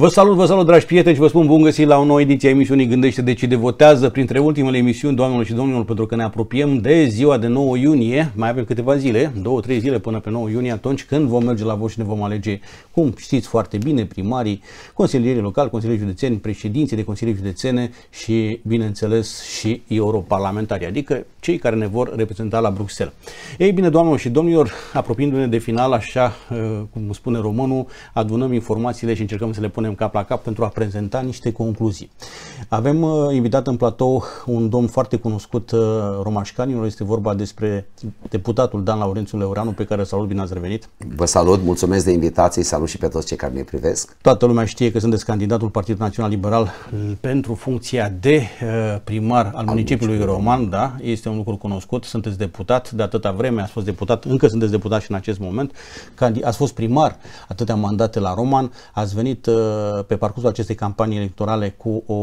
Vă salut, vă salut, dragi prieteni și vă spun bun găsit la o nouă ediție a emisiunii Gândește, Decide, Votează. Printre ultimele emisiuni, doamnelor și domnilor, pentru că ne apropiem de ziua de 9 iunie, mai avem câteva zile, 2-3 zile până pe 9 iunie, atunci când vom merge la vot și ne vom alege, cum știți foarte bine, primarii, consilierii locali, consilierii județeni, președinții de consilii județene și, bineînțeles, și europarlamentari, adică cei care ne vor reprezenta la Bruxelles. Ei bine, doamnelor și domnilor, apropiindu-ne de final, așa uh, cum spune românul, adunăm informațiile și încercăm să le punem punem cap la cap pentru a prezenta niște concluzii. Avem uh, invitat în platou un domn foarte cunoscut uh, romașcanilor, este vorba despre deputatul Dan Laurențiu Leuranu, pe care salut, bine ați revenit. Vă salut, mulțumesc de invitație, salut și pe toți cei care ne privesc. Toată lumea știe că sunteți candidatul Partidul Național Liberal pentru funcția de uh, primar al, al municipiului, municipiului Roman, da, este un lucru cunoscut, sunteți deputat de atâta vreme, ați fost deputat, încă sunteți deputat și în acest moment, ați fost primar atâtea mandate la Roman, ați venit uh, pe parcursul acestei campanii electorale cu o,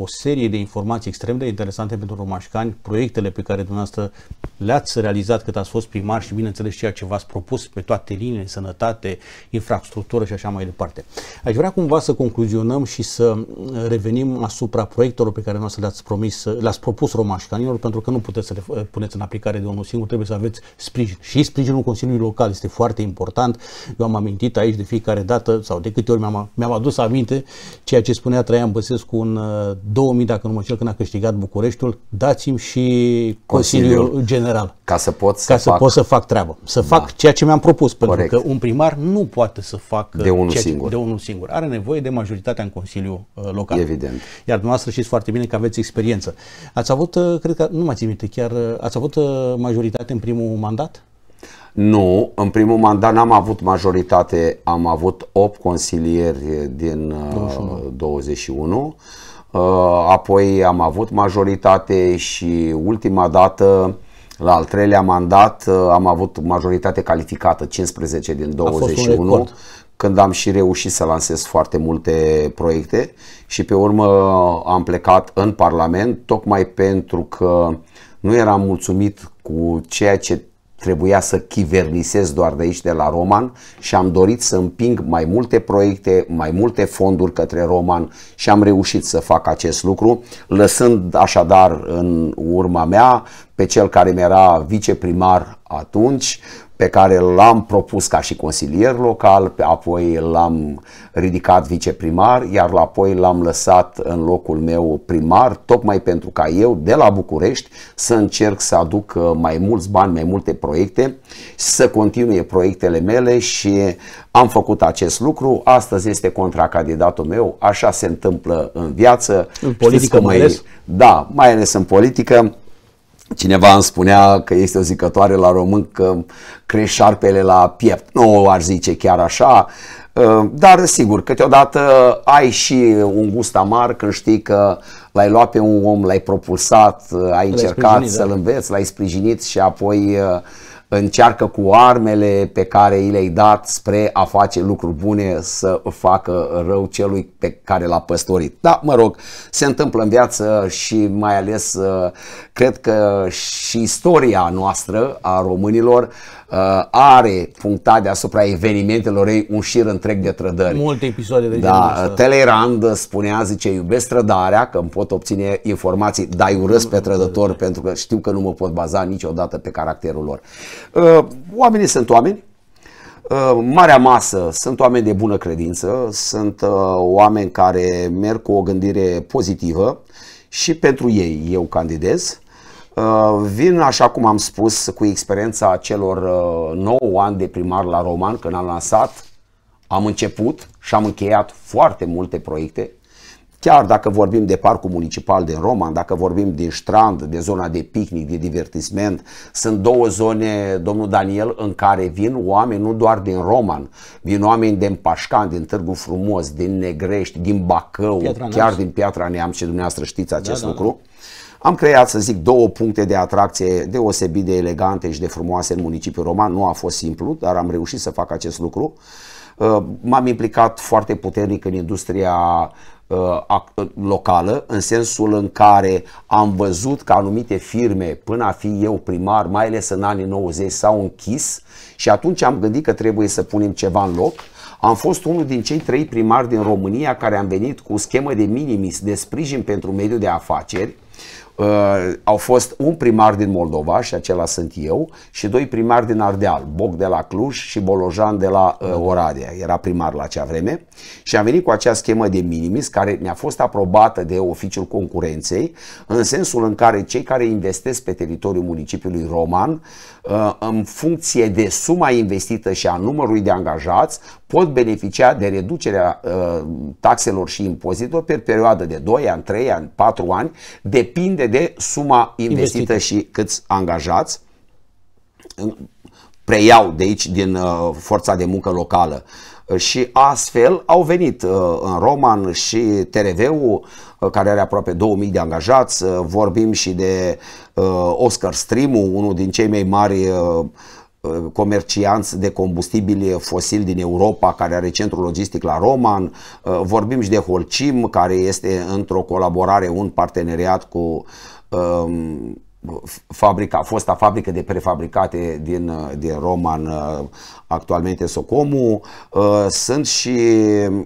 o serie de informații extrem de interesante pentru romașcani, proiectele pe care dumneavoastră le-ați realizat cât ați fost primar și bineînțeles ceea ce v-ați propus pe toate linii, sănătate, infrastructură și așa mai departe. Aș vrea cumva să concluzionăm și să uh, revenim asupra proiectelor pe care noastră le-ați, promis, le-ați propus romașcanilor, pentru că nu puteți să le uh, puneți în aplicare de unul singur, trebuie să aveți sprijin. Și sprijinul Consiliului Local este foarte important. Eu am amintit aici de fiecare dată sau de câte ori mi-am, mi mi-am adus aminte ceea ce spunea Traian Băsescu în 2000, uh, dacă nu mă cel când a câștigat Bucureștiul, dați-mi și Consiliul, Consiliul General. Ca să pot să, ca să, fac... Pot să fac treabă, să da. fac ceea ce mi-am propus, pentru Corect. că un primar nu poate să facă de unul, ceea singur. Ce, de unul singur. Are nevoie de majoritatea în Consiliul uh, local. Evident. Iar dumneavoastră știți foarte bine că aveți experiență. Ați avut, uh, cred că, nu mai țin minte, chiar ați avut majoritate în primul mandat? Nu, în primul mandat n-am avut majoritate, am avut 8 consilieri din 21. Uh, 21. Uh, apoi am avut majoritate și ultima dată, la al treilea mandat, uh, am avut majoritate calificată, 15 din 21, când am și reușit să lansez foarte multe proiecte și pe urmă am plecat în Parlament, tocmai pentru că nu eram mulțumit cu ceea ce trebuia să chivernisez doar de aici de la Roman și am dorit să împing mai multe proiecte, mai multe fonduri către Roman și am reușit să fac acest lucru, lăsând așadar în urma mea pe cel care mi era viceprimar atunci, pe care l-am propus ca și consilier local, apoi l-am ridicat viceprimar, iar apoi l-am lăsat în locul meu primar, tocmai pentru ca eu de la București să încerc să aduc uh, mai mulți bani, mai multe proiecte, să continue proiectele mele și am făcut acest lucru. Astăzi este contracandidatul meu, așa se întâmplă în viață. În politică mai ales? da, mai ales în politică. Cineva îmi spunea că este o zicătoare la român că crește șarpele la piept. Nu aș zice chiar așa, ă, dar sigur, câteodată ai și un gust amar când știi că l-ai luat pe un om, l-ai propulsat, ă, ai încercat să-l da. înveți, l-ai sprijinit și apoi ă, încearcă cu armele pe care i le-ai dat spre a face lucruri bune să facă rău celui pe care l-a păstorit. Da, mă rog, se întâmplă în viață și mai ales uh, cred că și istoria noastră a românilor uh, Uh, are punctat deasupra evenimentelor ei un șir întreg de trădări. Multe episoade de da, genul uh, Telerand spunea, zice, iubesc trădarea, că îmi pot obține informații, dar urăsc pe trădător pentru că știu că nu mă pot baza niciodată pe caracterul lor. Uh, oamenii sunt oameni, Marea masă sunt oameni de bună credință, sunt oameni care merg cu o gândire pozitivă și pentru ei eu candidez. Uh, vin, așa cum am spus, cu experiența celor 9 uh, ani de primar la Roman, când am lansat, am început și am încheiat foarte multe proiecte, chiar dacă vorbim de parcul municipal din Roman, dacă vorbim din strand, de zona de picnic, de divertisment, sunt două zone, domnul Daniel, în care vin oameni nu doar din Roman, vin oameni din Pașcan, din Târgu Frumos, din Negrești, din Bacău, Piatra chiar din Piatra Neam și dumneavoastră știți acest da, da. lucru. Da, da. Am creat, să zic, două puncte de atracție deosebit de elegante și de frumoase în municipiul roman. Nu a fost simplu, dar am reușit să fac acest lucru. Uh, m-am implicat foarte puternic în industria uh, uh, locală, în sensul în care am văzut că anumite firme, până a fi eu primar, mai ales în anii 90, s-au închis și atunci am gândit că trebuie să punem ceva în loc. Am fost unul din cei trei primari din România care am venit cu schemă de minimis de sprijin pentru mediul de afaceri, Uh, au fost un primar din Moldova și acela sunt eu și doi primari din Ardeal, Boc de la Cluj și Bolojan de la uh, Oradea, era primar la acea vreme și am venit cu acea schemă de minimis care mi-a fost aprobată de oficiul concurenței în sensul în care cei care investesc pe teritoriul municipiului Roman uh, în funcție de suma investită și a numărului de angajați pot beneficia de reducerea taxelor și impozitelor pe perioadă de 2 ani, 3 ani, 4 ani, depinde de suma investită, investită. și câți angajați preiau de aici din uh, forța de muncă locală. Uh, și astfel au venit uh, în Roman și TRV-ul, uh, care are aproape 2000 de angajați, uh, vorbim și de uh, Oscar Strimu, unul din cei mai mari Uh, comercianți de combustibili fosili din Europa care are centrul logistic la Roman, uh, vorbim și de Holcim care este într-o colaborare, un parteneriat cu um, fabrica, fosta fabrică de prefabricate din, uh, din Roman, actualmente Socomu. Sunt și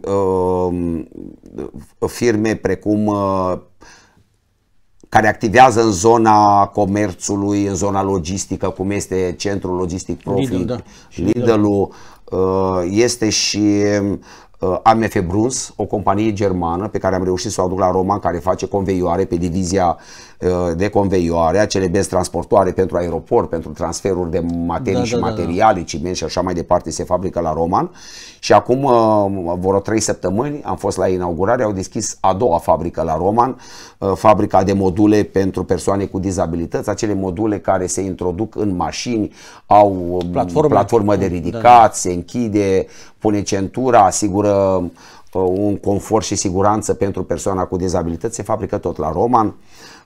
um, firme precum care activează în zona comerțului, în zona logistică, cum este centrul logistic Profit, da. Lidl, da. Lidl-ul, uh, este și uh, AMF Bruns, o companie germană pe care am reușit să o aduc la Roma, care face conveioare pe divizia Uh, de conveioare, acele benzi transportoare pentru aeroport, pentru transferuri de materii da, și da, da, da. materiale, da. ciment și așa mai departe se fabrică la Roman și acum uh, vreo trei săptămâni am fost la inaugurare, au deschis a doua fabrică la Roman, uh, fabrica de module pentru persoane cu dizabilități, acele module care se introduc în mașini, au um, platformă, platformă de ridicat, da, da. se închide, pune centura, asigură un confort și siguranță pentru persoana cu dizabilități se fabrică tot la Roman.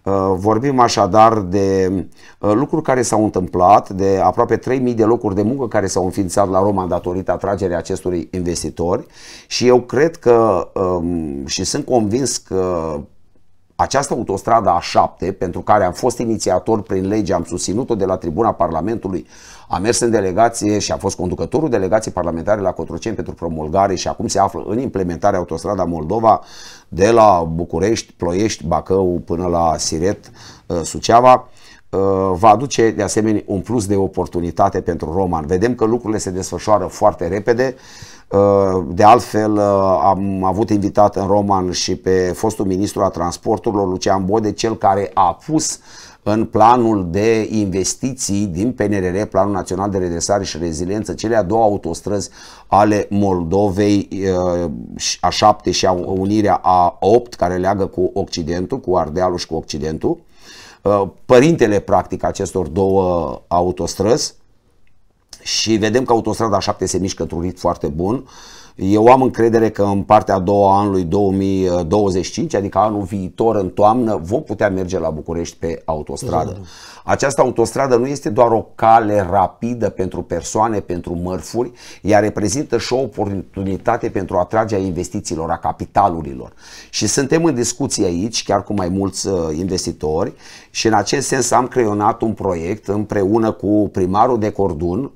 Uh, vorbim așadar de uh, lucruri care s-au întâmplat, de aproape 3.000 de locuri de muncă care s-au înființat la Roman datorită atragerii acestor investitori și eu cred că um, și sunt convins că această autostradă A7, pentru care am fost inițiator prin lege, am susținut-o de la tribuna Parlamentului, a mers în delegație și a fost conducătorul delegației parlamentare la Cotroceni pentru promulgare și acum se află în implementare autostrada Moldova de la București, Ploiești, Bacău până la Siret, uh, Suceava uh, va aduce de asemenea un plus de oportunitate pentru Roman. Vedem că lucrurile se desfășoară foarte repede. Uh, de altfel, am avut invitat în Roman și pe fostul ministru a transporturilor, Lucian Bode, cel care a pus uh, în planul de investiții din PNRR, Planul Național de Redresare și Reziliență, cele două autostrăzi ale Moldovei, eh, a 7 și a unirea a 8, care leagă cu Occidentul, cu Ardealul și cu Occidentul. Eh, părintele, practic, acestor două autostrăzi și vedem că autostrada 7 se mișcă într-un ritm foarte bun. Eu am încredere că în partea a doua anului 2025, adică anul viitor în toamnă, vom putea merge la București pe autostradă. Această autostradă nu este doar o cale rapidă pentru persoane, pentru mărfuri, ea reprezintă și o oportunitate pentru atragerea investițiilor, a capitalurilor. Și suntem în discuție aici, chiar cu mai mulți uh, investitori și în acest sens am creionat un proiect împreună cu primarul de Cordun,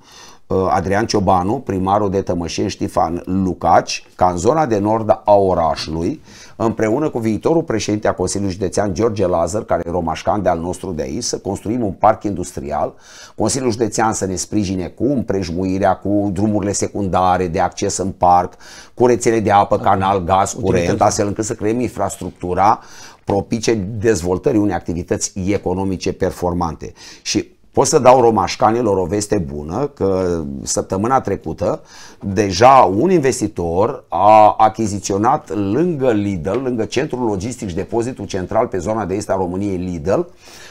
Uh, Adrian Ciobanu, primarul de Tămășeni Ștefan Lucaci, ca în zona de nord a orașului, împreună cu viitorul președinte a Consiliului Județean George Lazar, care e romașcan de al nostru de aici, să construim un parc industrial, Consiliul Județean să ne sprijine cu împrejmuirea, cu drumurile secundare de acces în parc, cu rețele de apă, canal, gaz, curent, astfel încât să creăm infrastructura propice dezvoltării unei activități economice performante. Și Pot să dau romașcanilor o veste bună că săptămâna trecută deja un investitor a achiziționat lângă Lidl, lângă centrul logistic și depozitul central pe zona de est a României Lidl,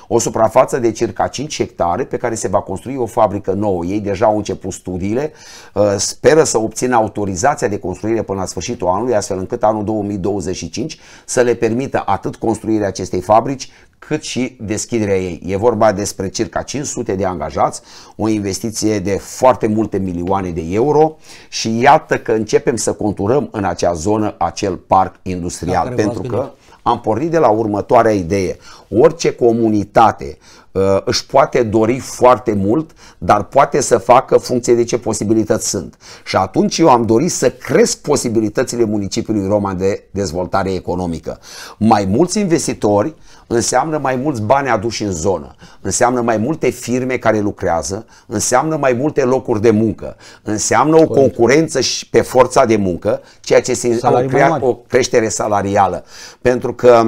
o suprafață de circa 5 hectare pe care se va construi o fabrică nouă. Ei deja au început studiile, uh, speră să obțină autorizația de construire până la sfârșitul anului, astfel încât anul 2025 să le permită atât construirea acestei fabrici, cât și deschiderea ei. E vorba despre circa 500 de angajați, o investiție de foarte multe milioane de euro și iată că începem să conturăm în acea zonă acel parc industrial, pentru că am pornit de la următoarea idee. Orice comunitate uh, își poate dori foarte mult, dar poate să facă funcție de ce posibilități sunt. Și atunci eu am dorit să cresc posibilitățile municipiului Roman de dezvoltare economică. Mai mulți investitori înseamnă mai mulți bani aduși în zonă, înseamnă mai multe firme care lucrează, înseamnă mai multe locuri de muncă, înseamnă o concurență și pe forța de muncă, ceea ce se crea, o creștere salarială. Pentru că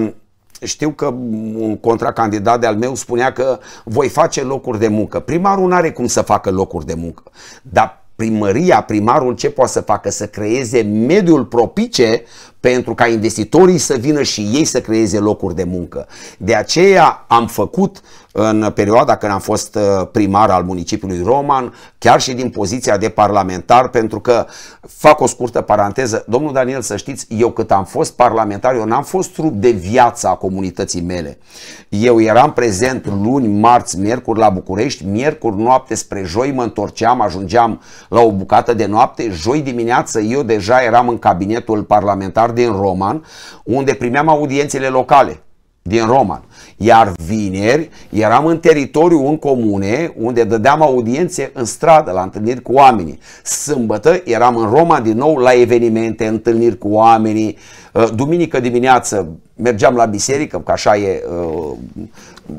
știu că un contracandidat de-al meu spunea că voi face locuri de muncă. Primarul nu are cum să facă locuri de muncă, dar primăria, primarul ce poate să facă? Să creeze mediul propice pentru ca investitorii să vină și ei să creeze locuri de muncă. De aceea am făcut în perioada când am fost uh, primar al municipiului Roman, chiar și din poziția de parlamentar, pentru că fac o scurtă paranteză, domnul Daniel, să știți, eu cât am fost parlamentar, eu n-am fost trup de viața a comunității mele. Eu eram prezent luni, marți, miercuri la București, miercuri noapte spre joi mă întorceam, ajungeam la o bucată de noapte, joi dimineață eu deja eram în cabinetul parlamentar din Roman, unde primeam audiențele locale din Roman. Iar vineri eram în teritoriu în comune unde dădeam audiențe în stradă la întâlniri cu oamenii. Sâmbătă eram în Roman din nou la evenimente, întâlniri cu oamenii. Uh, duminică dimineață mergeam la biserică, că așa e uh,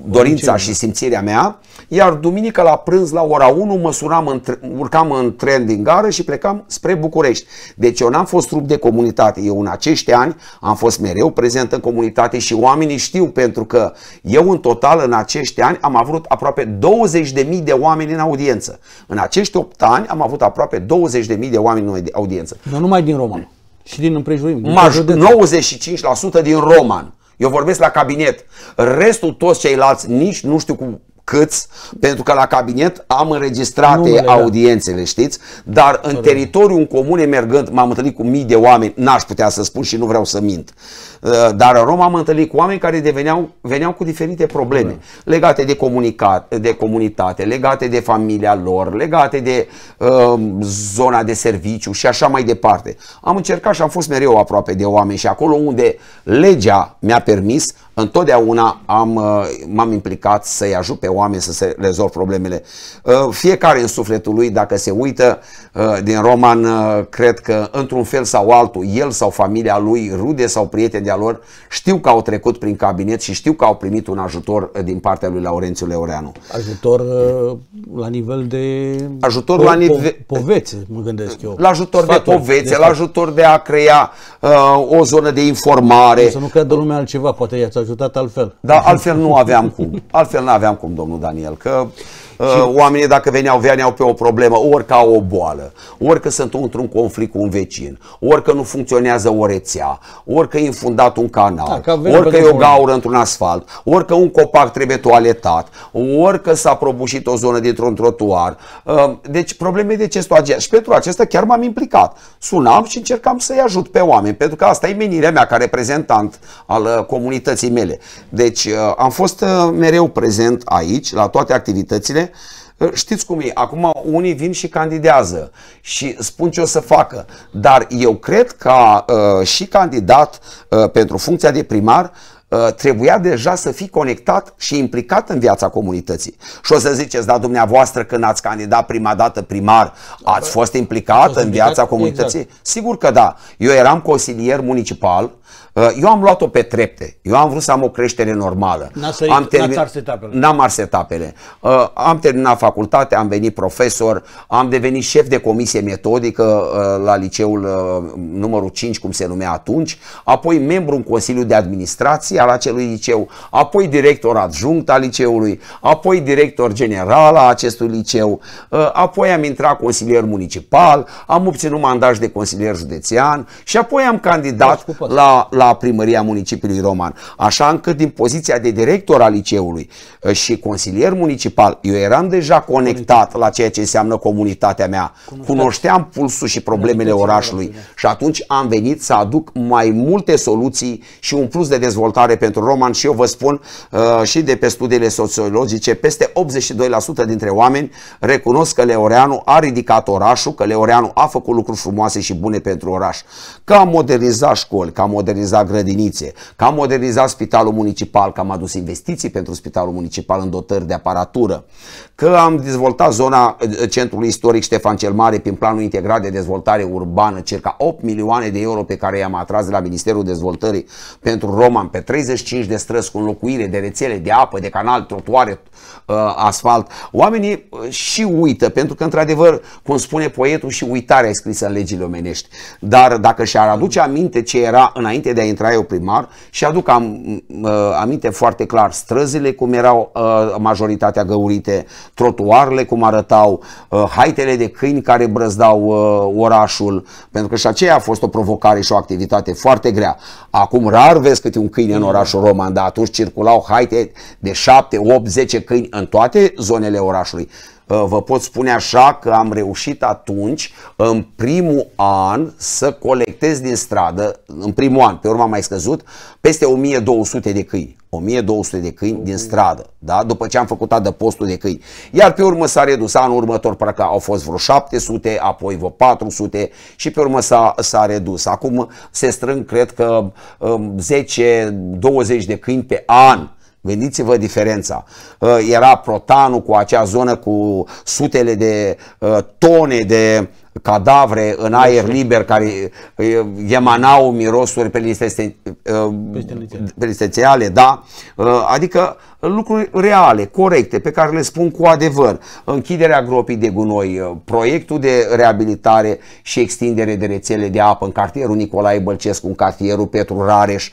dorința Orice. și da. simțirea mea, iar duminică la prânz la ora 1 măsuram în, urcam în tren din gară și plecam spre București. Deci eu n-am fost trup de comunitate, eu în acești ani am fost mereu prezent în comunitate și oamenii știu pentru că eu în total în acești ani am avut aproape 20.000 de oameni în audiență. În acești 8 ani am avut aproape 20.000 de oameni în audiență. Dar numai din Roman și din împrejurim. Din Maj- 95% din Roman. Eu vorbesc la cabinet. Restul, toți ceilalți, nici nu știu cu câți, pentru că la cabinet am înregistrate Numele, da. audiențele, da. știți, dar în teritoriul în comune mergând m-am întâlnit cu mii de oameni, n-aș putea să spun și nu vreau să mint. Eh, dar în Roma am întâlnit cu oameni care deveneau, veneau cu diferite probleme da. legate de, comunicat, de comunitate, legate de familia lor, legate de uh, zona de serviciu și așa mai departe. Am încercat și am fost mereu aproape de oameni și acolo unde legea mi-a permis, întotdeauna am, uh, m-am implicat să-i ajut pe oameni să se rezolv problemele. Uh, fiecare în sufletul lui, dacă se uită, uh, Eh, din Roman, eh, cred că într-un fel sau altul, el sau familia lui, rude sau prieteni de-a lor, știu că au trecut prin cabinet și știu că au primit un ajutor eh, din partea lui Laurențiu Leoreanu. Ajutor la nivel de... Ajutor po- la nivel... Po- povețe, mă gândesc eu. La ajutor Sfaturi, de povețe, de la ajutor de a crea uh, o zonă de informare. Să nu credă lumea altceva, poate i-ați ajutat altfel. Dar altfel nu aveam cum. Altfel nu aveam cum, domnul Daniel, că... Uh, și... Oamenii dacă veneau, veneau pe o problemă, ori ca o boală, ori că sunt într-un conflict cu un vecin, ori că nu funcționează o rețea, ori că e infundat un canal, da, ori că e o gaură într-un asfalt, ori că un copac trebuie toaletat, ori că s-a probușit o zonă dintr-un trotuar. Uh, deci probleme de acest agent. Și pentru acesta chiar m-am implicat. Sunam și încercam să-i ajut pe oameni, pentru că asta e menirea mea ca reprezentant al uh, comunității mele. Deci am fost mereu prezent aici, la toate activitățile, Eh, știți cum e, acum unii vin și candidează și spun ce o să facă, dar eu cred că uh, și candidat uh, pentru funcția de primar uh, trebuia deja să fii conectat și implicat în viața comunității. Și o să ziceți, da, dumneavoastră, când ați candidat prima dată primar, ați fost implicat în viața exact. comunității? Exact. Sigur că da. Eu eram consilier municipal, uh, Uh, eu am luat-o pe trepte. Eu am vrut să am o creștere normală. n am termin... ars etapele. N-am ars etapele. Uh, am terminat facultate, am venit profesor, am devenit șef de comisie metodică uh, la liceul uh, numărul 5, cum se numea atunci, apoi membru în Consiliul de Administrație al acelui liceu, apoi director adjunct al liceului, apoi director general al acestui liceu, uh, apoi am intrat consilier municipal, am obținut mandaj de consilier județean și apoi am candidat deci la, la la primăria municipiului Roman, așa încât din poziția de director al liceului uh, și consilier municipal, eu eram deja conectat la ceea ce înseamnă comunitatea mea, cunoșteam pulsul și problemele orașului și atunci am venit să aduc mai multe soluții și un plus de dezvoltare pentru Roman și eu vă spun uh, și de pe studiile sociologice, peste 82% dintre oameni recunosc că Leoreanu a ridicat orașul, că Leoreanu a făcut lucruri frumoase și bune pentru oraș, că a modernizat școli, că a modernizat modernizat grădinițe, că am modernizat spitalul municipal, că am adus investiții pentru spitalul municipal în dotări de aparatură, că am dezvoltat zona eh, centrului istoric Ștefan cel Mare prin planul integrat de dezvoltare urbană, circa 8 milioane de euro pe care i-am atras de la Ministerul Dezvoltării pentru Roman, pe 35 de străzi cu înlocuire de rețele de apă, de canal, trotuare, eh, asfalt. Oamenii eh, și uită, pentru că într-adevăr, cum spune poetul, și uitarea e scrisă în legile omenești. Dar dacă și-ar aduce aminte ce era înainte de a intra eu primar și aduc am, uh, aminte foarte clar străzile cum erau uh, majoritatea găurite, trotuarele cum arătau, uh, haitele de câini care brăzdau orașul, pentru că și aceea a fost o provocare și o activitate foarte grea. Acum rar vezi câte un câine în mm. orașul roman, dar atunci circulau haite de 7, 8, 10 câini în toate zonele orașului. Uh, vă pot spune așa că am reușit atunci, în primul an, să colectez din stradă, în primul an, pe urmă am mai scăzut, peste 1200 de câini. 1200 de câini din stradă, da? după ce am făcut adăpostul de câini. Iar pe urmă s-a redus, anul următor parcă au fost vreo 700, apoi vreo 400 și pe urmă s-a, s-a redus. Acum se strâng, cred că, 10-20 um, de câini pe an Gândiți-vă diferența. Uh, era protanul cu acea zonă cu sutele de uh, tone de cadavre în aer liber care emanau mirosuri pelistețiale, da? Adică lucruri reale, corecte, pe care le spun cu adevăr. Închiderea gropii de gunoi, proiectul de reabilitare și extindere de rețele de apă în cartierul Nicolae Bălcescu, în cartierul Petru Rareș,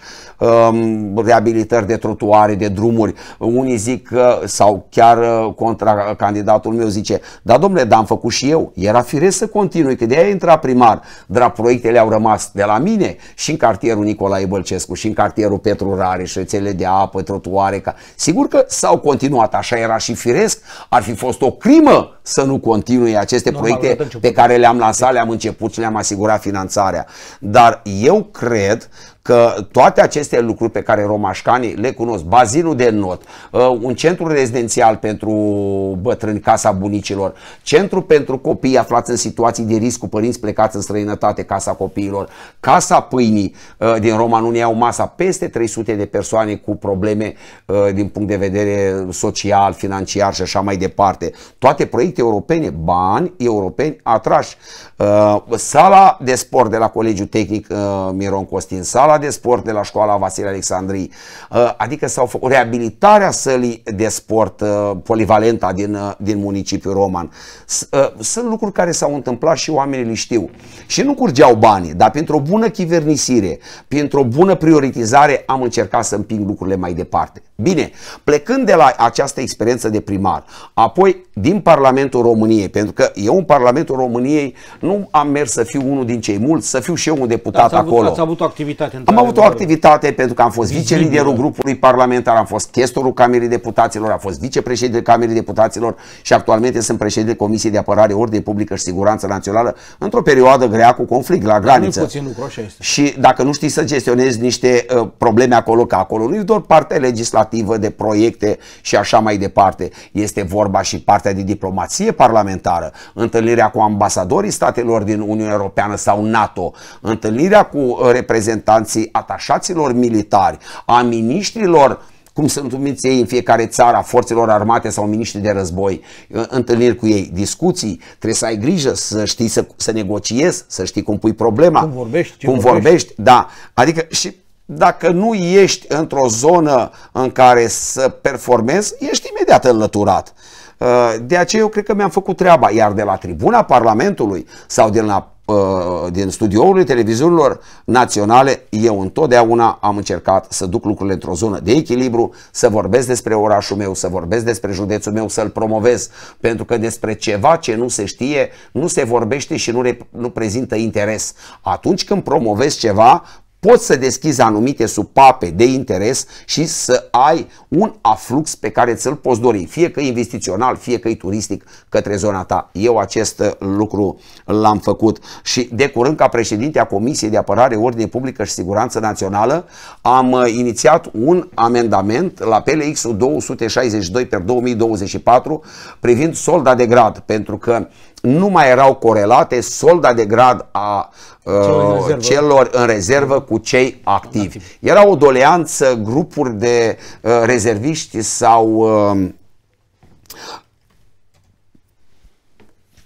reabilitări de trotuare, de drumuri. Unii zic că, sau chiar contra candidatul meu zice, da domnule, dar am făcut și eu. Era firesc să continui continui, că de-aia intra primar, dar proiectele au rămas de la mine și în cartierul Nicolae Bălcescu și în cartierul Petru Rareș, rețele de apă, trotuare. Ca... Sigur că s-au continuat, așa era și firesc, ar fi fost o crimă să nu continui aceste Normal, proiecte pe care le-am lansat, le-am început și le-am asigurat finanțarea. Dar eu cred că toate aceste lucruri pe care romașcanii le cunosc, bazinul de not, uh, un centru rezidențial pentru bătrâni, casa bunicilor, centru pentru copii aflați în situații de risc cu părinți plecați în străinătate, casa copiilor, casa pâinii uh, din Roma nu ne iau masa, peste 300 de persoane cu probleme uh, din punct de vedere social, financiar și așa mai departe. Toate proiecte europene, bani europeni atrași. Sala de sport de la Colegiul Tehnic Miron Costin, sala sala de sport de la școala Vasile Alexandrii, uh, adică s-au făcut reabilitarea sălii de sport uh, polivalenta din, uh, din municipiul roman. Sunt lucruri care s-au întâmplat și oamenii le știu. Și nu curgeau banii, dar pentru o bună chivernisire, pentru o bună prioritizare am încercat să împing lucrurile mai departe. Bine, plecând de la această experiență de primar, apoi din Parlamentul României, pentru că eu în Parlamentul României nu am mers să fiu unul din cei mulți, să fiu și eu un deputat da, ați avut, acolo. Ați avut o activitate am avut o activitate pentru că am fost vicelinderul grupului parlamentar, am fost chestorul Camerei Deputaților, am fost vicepreședintele Camerei Deputaților și actualmente sunt președinte Comisiei de Apărare, Ordine Publică și Siguranță Națională într-o perioadă grea cu conflict la graniță. puțin lucru, așa este. Și dacă nu știi să gestionezi niște uh, probleme acolo, ca acolo nu e doar partea legislativă de proiecte și așa mai departe, este vorba și partea de diplomație parlamentară, întâlnirea cu ambasadorii statelor din Uniunea Europeană sau NATO, întâlnirea cu reprezentanți alții atașaților militari, a miniștrilor cum sunt numiți ei în fiecare țară a forțelor armate sau miniștri de război, întâlniri cu ei, discuții, trebuie să ai grijă, să știi să, să negociezi, să știi cum pui problema, cum vorbești, cum vorbești. vorbești, da, adică și dacă nu ești într-o zonă în care să performezi, ești imediat înlăturat. Uh, de aceea eu cred că mi-am făcut treaba, iar de la tribuna Parlamentului sau de la Uh, din studiourile televiziunilor naționale, eu întotdeauna am încercat să duc lucrurile într-o zonă de echilibru, să vorbesc despre orașul meu, să vorbesc despre județul meu, să-l promovez, pentru că despre ceva ce nu se știe, nu se vorbește și nu, nu prezintă interes. Atunci când promovezi ceva, poți să deschizi anumite supape de interes și să ai un aflux pe care ți-l poți dori, fie că investițional, fie că e turistic către zona ta. Eu acest uh, lucru l-am făcut și de curând ca președinte a Comisiei de Apărare, Ordine Publică și Siguranță Națională am uh, inițiat un amendament la plx 262 pe 2024 privind solda de grad, pentru că nu mai erau corelate solda de grad a uh, celor, în celor în rezervă cu cei activi. Era o doleanță, grupuri de uh, rezerviști sau uh,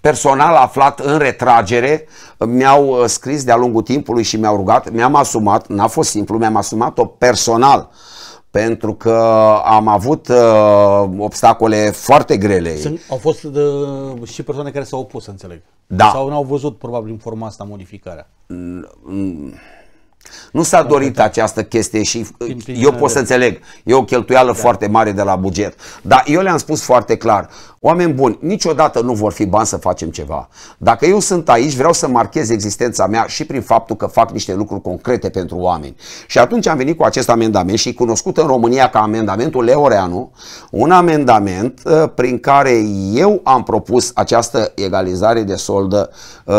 personal aflat în retragere mi-au uh, scris de-a lungul timpului și mi-au rugat, mi-am asumat, n-a fost simplu, mi-am asumat-o personal uh, pentru că am avut uh, obstacole foarte grele. Sunt, au fost uh, și persoane care s-au opus, înțeleg. Da. Sau n-au văzut probabil în forma asta modificarea. Mm, nu s-a dorit această chestie și eu pot să înțeleg, e o cheltuială da. foarte mare de la buget. Dar eu le-am spus foarte clar, oameni buni, niciodată nu vor fi bani să facem ceva. Dacă eu sunt aici, vreau să marchez existența mea și prin faptul că fac niște lucruri concrete pentru oameni. Și atunci am venit cu acest amendament și cunoscut în România ca amendamentul Leoreanu, un amendament uh, prin care eu am propus această egalizare de soldă uh,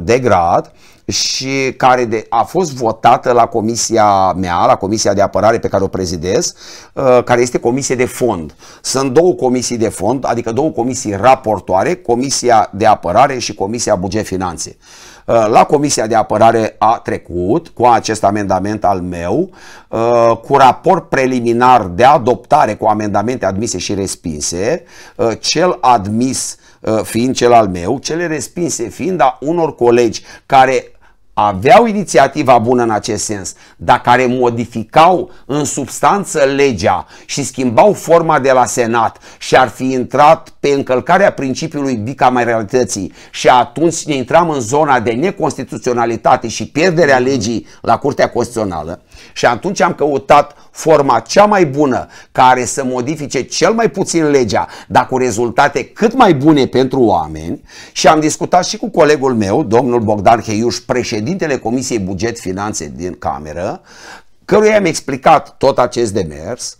de grad, și care de, a fost votată la comisia mea, la comisia de apărare pe care o prezidez, uh, care este comisie de fond. Sunt două comisii de fond, adică două comisii raportoare, comisia de apărare și comisia buget finanțe uh, la Comisia de Apărare a trecut cu acest amendament al meu, uh, cu raport preliminar de adoptare cu amendamente admise și respinse, cel admis fiind cel al meu, cele respinse fiind a unor colegi care aveau inițiativa bună în acest sens, dar care modificau în substanță legea și schimbau forma de la Senat și ar fi intrat pe încălcarea principiului bicameralității și atunci ne intram în zona de neconstituționalitate și pierderea legii la Curtea Constituțională, și atunci am căutat forma cea mai bună care să modifice cel mai puțin legea, dar cu rezultate cât mai bune pentru oameni și am discutat și cu colegul meu, domnul Bogdan Heiuș, președintele Comisiei Buget Finanțe din Cameră, căruia am explicat tot acest demers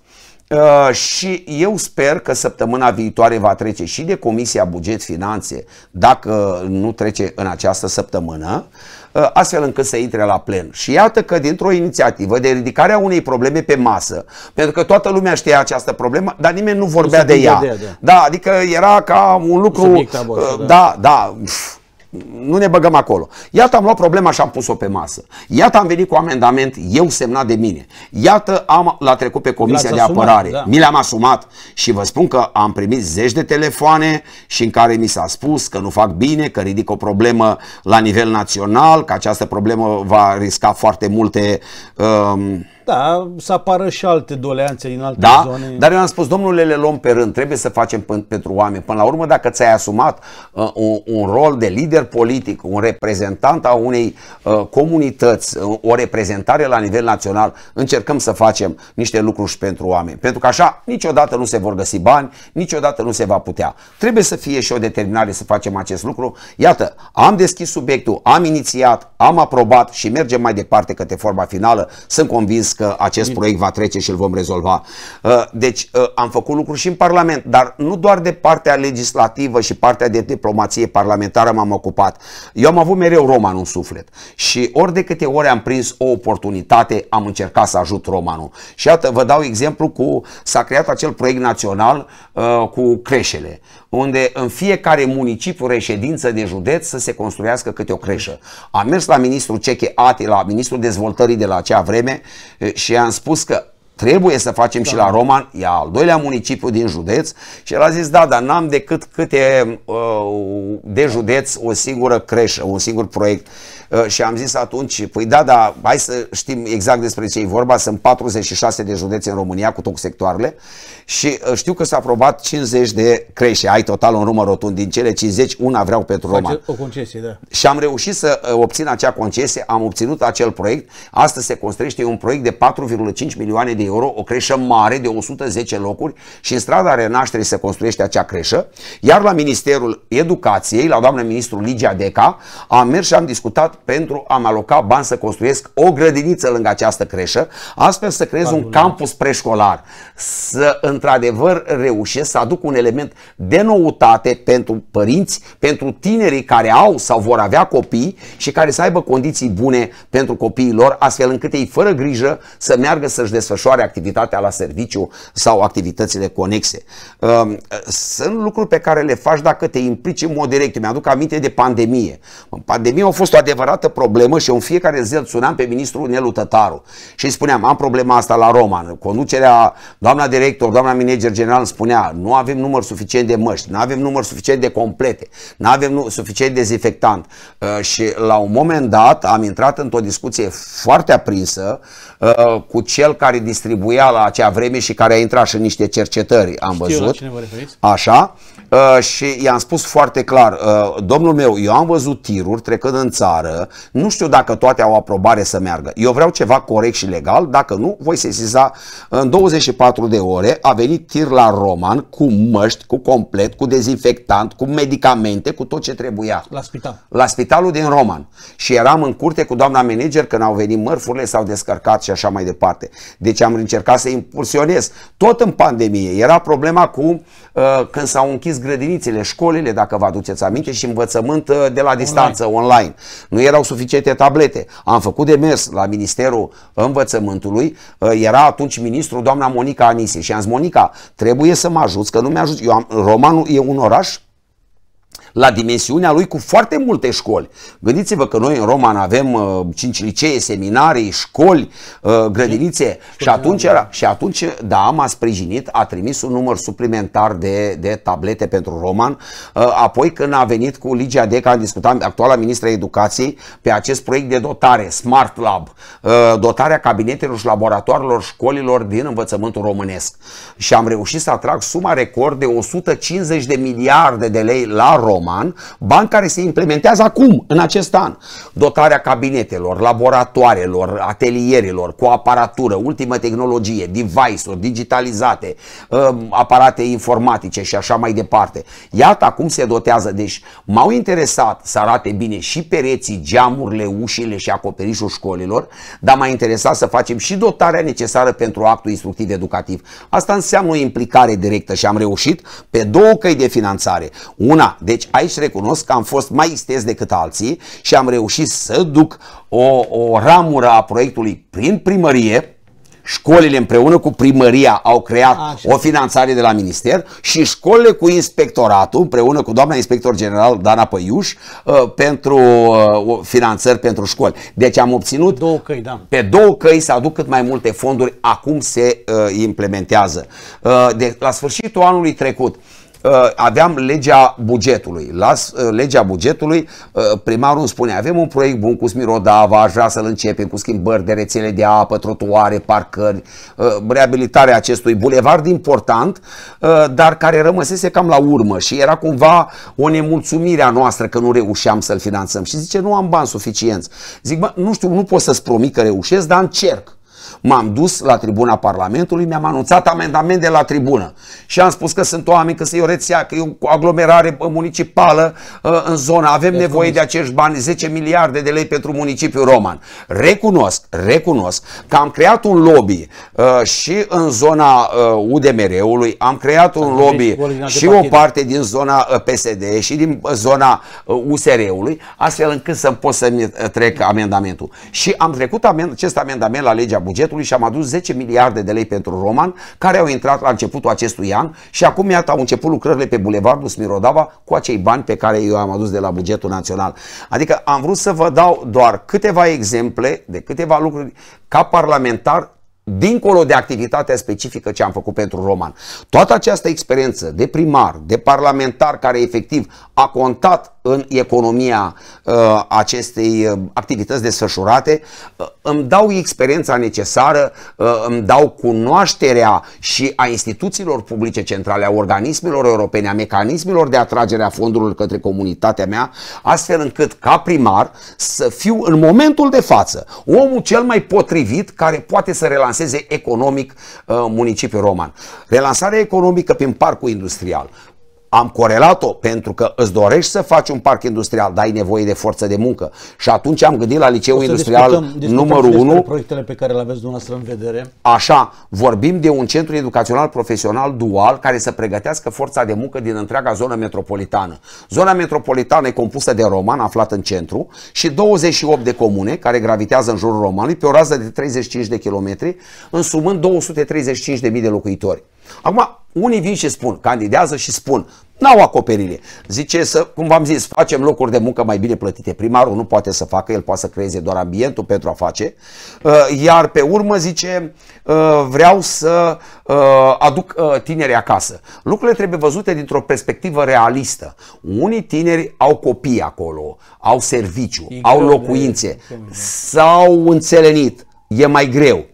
uh, și eu sper că săptămâna viitoare va trece și de Comisia Buget Finanțe, dacă nu trece în această săptămână, Uh, astfel încât să intre la plen. Și iată că dintr-o inițiativă de ridicare a unei probleme pe masă, pentru că toată lumea știa această problemă, dar nimeni nu vorbea nu de ea. De ea da. da, adică era ca un lucru... Subiect uh, da, da, da nu ne băgăm acolo. Iată am luat problema și am pus-o pe masă. Iată am venit cu amendament, eu semnat de mine. Iată am l-a trecut pe Comisia de asumat, Apărare. Da. Mi le-am asumat și vă spun că am primit zeci de telefoane și în care mi s-a spus că nu fac bine, că ridic o problemă la nivel național, că această problemă va risca foarte multe... Um, da, să apară și alte doleanțe din alte da? zone. Dar eu am spus, domnule, le luăm pe rând, trebuie să facem p- pentru oameni. Până la urmă, dacă ți-ai asumat uh, un, un rol de lider politic, un reprezentant a unei uh, comunități, uh, o reprezentare la nivel național, încercăm să facem niște lucruri și pentru oameni. Pentru că așa niciodată nu se vor găsi bani, niciodată nu se va putea. Trebuie să fie și o determinare să facem acest lucru. Iată, am deschis subiectul, am inițiat, am aprobat și mergem mai departe către forma finală. Sunt convins că acest proiect va trece și îl vom rezolva. Uh, deci uh, am făcut lucruri și în Parlament, dar nu doar de partea legislativă și partea de diplomație parlamentară m-am ocupat. Eu am avut mereu romanul în suflet și ori de câte ori am prins o oportunitate, am încercat să ajut romanul. Și iată, vă dau exemplu cu, s-a creat acel proiect național uh, cu creșele, unde în fiecare municipiu, reședință de județ să se construiască câte o creșă. Am mers la ministrul Ceche Ati, la ministrul dezvoltării de la acea vreme și i-am spus că trebuie să facem da. și la da. Roman, e al doilea municipiu din județ și el a zis da, dar n-am decât câte ă, de județ o singură creșă, un singur proiect și am zis atunci, păi da, da, hai să știm exact despre ce e vorba, sunt 46 de județe în România cu toc sectoarele și uh, știu că s-a aprobat 50 de creșe. ai total un număr rotund, din cele 50 una vreau pentru Face Roma. o concesie, da. Și am reușit să uh, obțin acea concesie, am obținut acel proiect, astăzi se construiește un proiect de 4,5 milioane de euro, o creșă mare de 110 locuri și în strada Renașterii se construiește acea creșă, iar la Ministerul Educației, la doamna ministru Ligia Deca, am mers și am discutat pentru a-mi aloca bani să construiesc o grădiniță lângă această creșă, astfel să creez un campus preșcolar, să într-adevăr reușesc să aduc un element de noutate pentru părinți, pentru tinerii care au sau vor avea copii și care să aibă condiții bune pentru copiii lor, astfel încât ei fără grijă să meargă să-și desfășoare activitatea la serviciu sau activitățile conexe. Ehm, sunt lucruri pe care le faci dacă te implici în mod direct. Mi-aduc aminte de pandemie. Pandemia a fost o adevărată problemă și eu în fiecare zi îl sunam pe ministrul Nelu Tătaru și îi spuneam, am problema asta la Roman. Conducerea, doamna director, doamna doamna manager general îmi spunea, nu avem număr suficient de măști, nu avem număr suficient de complete, nu avem suficient de dezinfectant. Uh, și la un moment dat am intrat într-o discuție foarte aprinsă uh, cu cel care distribuia la acea vreme și care a intrat și în niște cercetări, am Știu văzut. cine vă Așa. Uh, și i-am spus foarte clar, uh, domnul meu, eu am văzut tiruri trecând în țară, nu știu dacă toate au aprobare să meargă. Eu vreau ceva corect și legal, dacă nu, voi sesiza în 24 de ore a venit tir la roman cu măști, cu complet, cu dezinfectant, cu medicamente, cu tot ce trebuia. La spital. La spitalul din Roman. Și eram în curte cu doamna manager când au venit mărfurile, s-au descărcat și așa mai departe. Deci am încercat să impulsionez. Tot în pandemie era problema cu uh, când s-au închis grădinițele, școlile, dacă vă aduceți aminte, și învățământ uh, de la distanță, online. online. Nu erau suficiente tablete. Am făcut demers la Ministerul Învățământului. Uh, era atunci ministru doamna Monica Anisi și am zis, Monica, trebuie să mă ajuți, că nu mi-ajuți. Eu am, Romanul e un oraș la dimensiunea lui cu foarte multe școli. Gândiți-vă că noi în Roman avem uh, 5 licee, seminarii, școli, uh, grădinițe și, și atunci, era, și atunci, da, m-a sprijinit, a trimis un număr suplimentar de, de tablete pentru Roman, uh, apoi când a venit cu Ligia Deca, am discutat actuala ministra educației pe acest proiect de dotare, Smart Lab, uh, dotarea cabinetelor și laboratoarelor școlilor din învățământul românesc. Și am reușit să atrag suma record de 150 de miliarde de lei la Rom roman, bani care se implementează acum, în acest an. Dotarea cabinetelor, laboratoarelor, atelierelor cu aparatură, ultimă tehnologie, device-uri digitalizate, um, aparate informatice și așa mai departe. Iată acum se dotează. Deci m-au interesat să arate bine și pereții, geamurile, ușile și acoperișul școlilor, dar m-a interesat să facem și dotarea necesară pentru actul instructiv educativ. Asta înseamnă o implicare directă și am reușit pe două căi de finanțare. Una, deci aici recunosc că am fost mai isteț decât alții și am reușit să duc o, o ramură a proiectului prin primărie, școlile împreună cu primăria au creat Așa. o finanțare de la minister și școlile cu inspectoratul împreună cu doamna inspector general Dana Păiuș uh, pentru uh, finanțări pentru școli. Deci am obținut două căi, da. pe două căi să aduc cât mai multe fonduri acum se uh, implementează. De, la sfârșitul anului trecut Uh, aveam legea bugetului. La uh, legea bugetului, uh, primarul spune, avem un proiect bun cu Smirodava, aș vrea să-l începem cu schimbări de rețele de apă, trotuare, parcări, reabilitarea acestui bulevard important, dar care rămăsese cam la urmă și era cumva o nemulțumire a noastră că nu reușeam să-l finanțăm. Și zice, nu am bani suficienți. Zic, bă, nu știu, nu pot să-ți promit că reușesc, dar încerc. M-am dus la tribuna Parlamentului, mi-am anunțat amendamente la tribună și am spus că sunt oameni, că se o rețea, că e o aglomerare municipală uh, în zonă, avem deci nevoie de acești bani, 10 miliarde de lei pentru municipiul roman. Recunosc, recunosc că am creat un lobby uh, și în zona uh, ă, UDMR-ului, am creat un lobby și o parte din zona PSD și din zona USR-ului, astfel încât să pot să-mi trec amendamentul. Și am trecut amend acest amendament la legea bugetului bugetului și am adus 10 miliarde de lei pentru Roman, care au intrat la începutul acestui an și acum iată au început lucrările pe Bulevardul Smirodava cu acei bani pe care eu am adus de la bugetul național. Adică am vrut să vă dau doar câteva exemple de câteva lucruri ca parlamentar dincolo de activitatea specifică ce am făcut pentru roman. Toată această experiență de primar, de parlamentar care efectiv a contat în economia uh, acestei uh, activități desfășurate, uh, îmi dau experiența necesară, uh, îmi dau cunoașterea și a instituțiilor publice centrale, a organismelor europene, a mecanismelor de atragere a fondurilor către comunitatea mea, astfel încât ca primar să fiu în momentul de față omul cel mai potrivit care poate să relanseze relanseze economic uh, municipiul roman. Relansarea economică prin parcul industrial, am corelat-o pentru că îți dorești să faci un parc industrial, dar ai nevoie de forță de muncă. Și atunci am gândit la liceul industrial discutăm, discutăm numărul 1. proiectele pe care le aveți dumneavoastră în vedere. Așa, vorbim de un centru educațional profesional dual care să pregătească forța de muncă din întreaga zonă metropolitană. Zona metropolitană e compusă de Roman, aflat în centru, și 28 de comune care gravitează în jurul Romanului pe o rază de 35 de kilometri, însumând 235.000 de locuitori. Acum, unii vin și spun, candidează și spun, n-au acoperire. Zice să, cum v-am zis, facem locuri de muncă mai bine plătite. Primarul nu poate să facă, el poate să creeze doar ambientul pentru a face. Uh, iar pe urmă zice, uh, vreau să uh, aduc tineri acasă. Lucrurile trebuie văzute dintr-o perspectivă realistă. Unii tineri au copii acolo, au serviciu, e au locuințe, s-au înțelenit, e mai greu.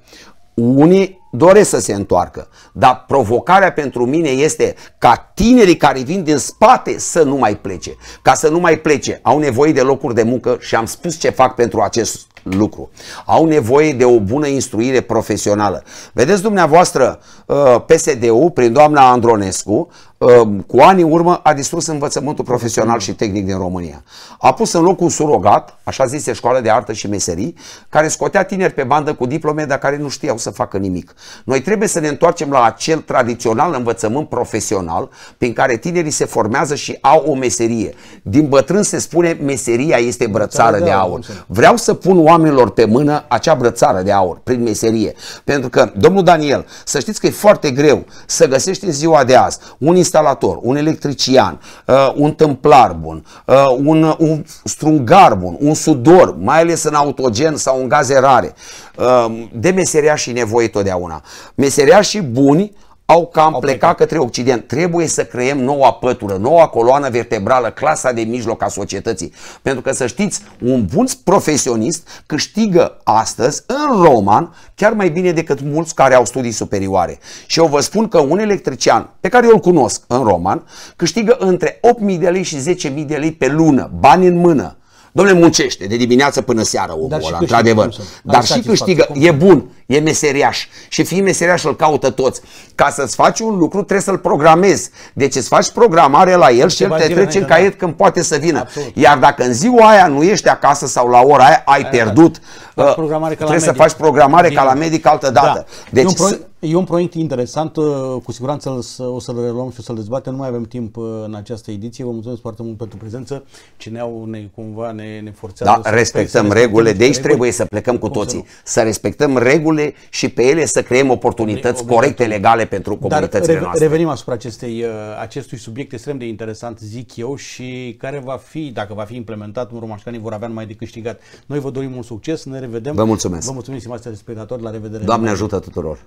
Unii doresc să se întoarcă, dar provocarea pentru mine este ca tinerii care vin din spate să nu mai plece. Ca să nu mai plece, au nevoie de locuri de muncă și am spus ce fac pentru acest lucru. Au nevoie de o bună instruire profesională. Vedeți dumneavoastră, uh, PSD-ul, prin doamna Andronescu, uh, cu ani în urmă a distrus învățământul profesional și tehnic din România. A pus în loc un surogat, așa zise școală de artă și meserii, care scotea tineri pe bandă cu diplome, dar care nu știau să facă nimic. Noi trebuie să ne întoarcem la acel tradițional învățământ profesional prin care tinerii se formează și au o meserie. Din bătrân se spune meseria este brățară de da, aur. Vreau să pun oamenilor pe mână acea brățară de aur prin meserie. Pentru că, domnul Daniel, să știți că e foarte greu să găsești în ziua de azi un instalator, un electrician, uh, un tâmplar bun, uh, un, un strungar bun, un sudor, mai ales în autogen sau în gaze rare. Uh, de meseria și nevoie totdeauna una. Meseriașii buni au cam au plecat, plecat către Occident. Trebuie să creăm noua pătură, noua coloană vertebrală, clasa de mijloc a societății. Pentru că să știți, un bun profesionist câștigă astăzi în roman chiar mai bine decât mulți care au studii superioare. Și eu vă spun că un electrician pe care eu îl cunosc în roman câștigă între 8.000 de lei și 10.000 de lei pe lună, bani în mână. Domnule, muncește de dimineață până seara omul Dar ăla, într-adevăr. Dar și câștigă, e bun, e meseriaș. Și fii meseriaș, îl caută toți. Ca să-ți faci un lucru, trebuie să-l programezi. Deci îți faci programare la el și el te trece în caiet când poate să vină. Absolut. Iar dacă în ziua aia nu ești acasă sau la ora aia, ai aia da, da, pierdut. Da. Uh, trebuie să faci programare ca la medic altă dată. Da. Deci, E un proiect interesant, uh, cu siguranță o să-l reluăm și o să-l dezbatem. Nu mai avem timp uh, în această ediție. Vă mulțumesc foarte mult pentru prezență. Cineau ne, cumva ne, ne forțează. Da, să respectăm să regulile, deci reguli. trebuie să plecăm cu toții. Să, respectăm regulile și pe ele să creăm oportunități corecte, legale pentru comunitățile Dar noastre. revenim asupra acestei, uh, acestui subiect extrem de interesant, zic eu, și care va fi, dacă va fi implementat, urmașcanii vor avea numai de câștigat. Noi vă dorim un succes, ne revedem. Vă mulțumesc. Vă mulțumim, stimați telespectatori, la revedere. Doamne ajută tuturor!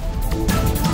Thank you